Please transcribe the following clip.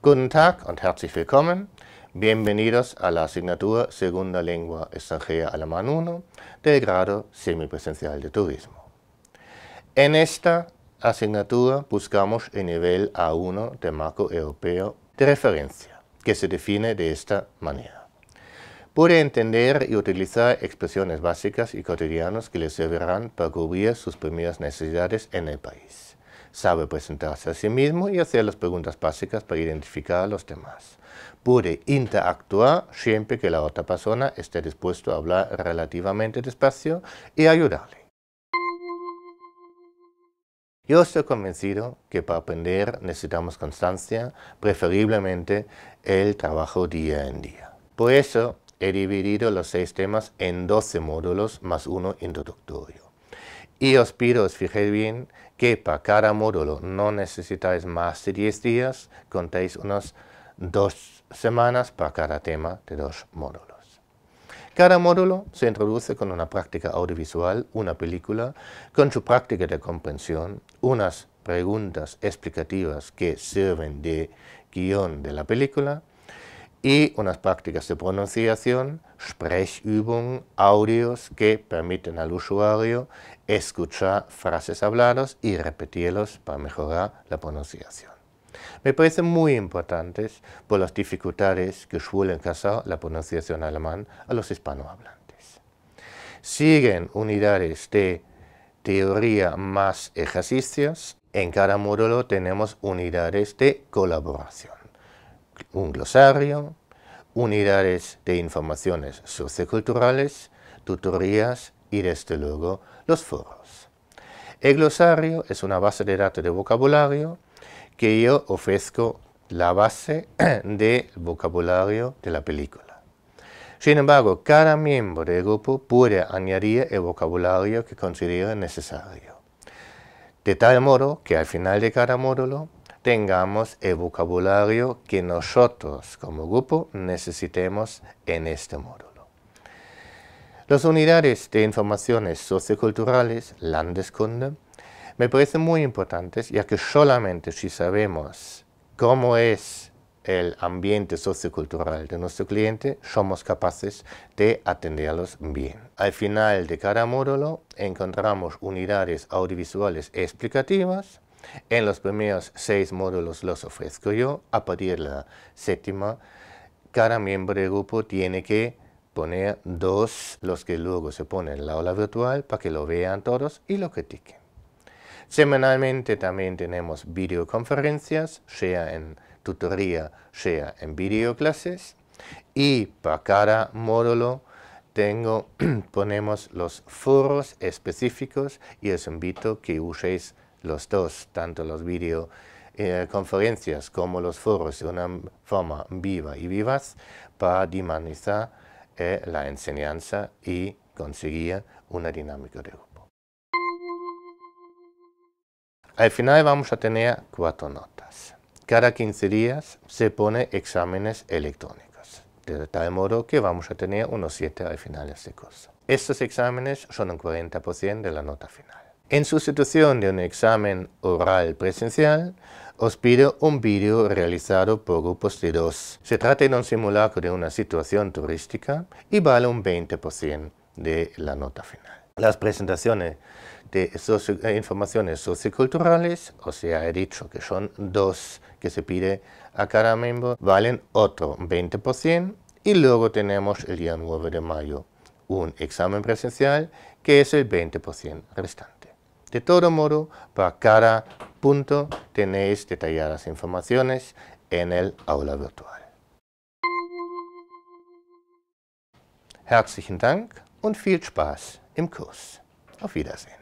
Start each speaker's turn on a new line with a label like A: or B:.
A: Guten Tag und herzlich willkommen. Bienvenidos a la asignatura Segunda Lengua Extranjera Alemán 1 del grado semipresencial de Turismo. En esta asignatura buscamos el nivel A1 del marco europeo de referencia, que se define de esta manera. Puede entender y utilizar expresiones básicas y cotidianas que le servirán para cubrir sus primeras necesidades en el país sabe presentarse a sí mismo y hacer las preguntas básicas para identificar a los demás. Puede interactuar siempre que la otra persona esté dispuesto a hablar relativamente despacio y ayudarle. Yo estoy convencido que para aprender necesitamos constancia, preferiblemente el trabajo día en día. Por eso he dividido los seis temas en 12 módulos más uno introductorio. Y os pido, os fijéis bien, que para cada módulo no necesitáis más de 10 días, contéis unas dos semanas para cada tema de dos módulos. Cada módulo se introduce con una práctica audiovisual, una película, con su práctica de comprensión, unas preguntas explicativas que sirven de guión de la película, y unas prácticas de pronunciación, sprechübungen, audios que permiten al usuario escuchar frases habladas y repetirlos para mejorar la pronunciación. Me parecen muy importantes por las dificultades que suelen causar la pronunciación alemán a los hispanohablantes. Siguen unidades de teoría más ejercicios. En cada módulo tenemos unidades de colaboración un glosario, unidades de informaciones socioculturales, tutorías y desde luego los foros. El glosario es una base de datos de vocabulario que yo ofrezco la base de vocabulario de la película. Sin embargo, cada miembro del grupo puede añadir el vocabulario que considere necesario. De tal modo que al final de cada módulo tengamos el vocabulario que nosotros como grupo necesitemos en este módulo. Las unidades de informaciones socioculturales, Landeskunde, me parecen muy importantes, ya que solamente si sabemos cómo es el ambiente sociocultural de nuestro cliente, somos capaces de atenderlos bien. Al final de cada módulo encontramos unidades audiovisuales explicativas en los primeros seis módulos los ofrezco yo, a partir de la séptima, cada miembro del grupo tiene que poner dos, los que luego se ponen en la aula virtual para que lo vean todos y lo critiquen. Semanalmente también tenemos videoconferencias, sea en tutoría, sea en videoclases. Y para cada módulo tengo, ponemos los foros específicos y os invito que uséis los dos, tanto los videoconferencias eh, como los foros, de una forma viva y vivaz, para dimanizar eh, la enseñanza y conseguir una dinámica de grupo. Al final vamos a tener cuatro notas. Cada 15 días se pone exámenes electrónicos, de tal modo que vamos a tener unos 7 al final de este curso. Estos exámenes son un 40% de la nota final. En sustitución de un examen oral presencial, os pido un vídeo realizado por grupos de dos. Se trata de un simulacro de una situación turística y vale un 20% de la nota final. Las presentaciones de socio eh, informaciones socioculturales, o sea, he dicho que son dos que se pide a cada miembro, valen otro 20% y luego tenemos el día 9 de mayo un examen presencial que es el 20% restante. De todo modo, para cada punto tenéis detalladas informaciones en el aula virtual. Herzlichen Dank und viel Spaß im Kurs. Auf Wiedersehen.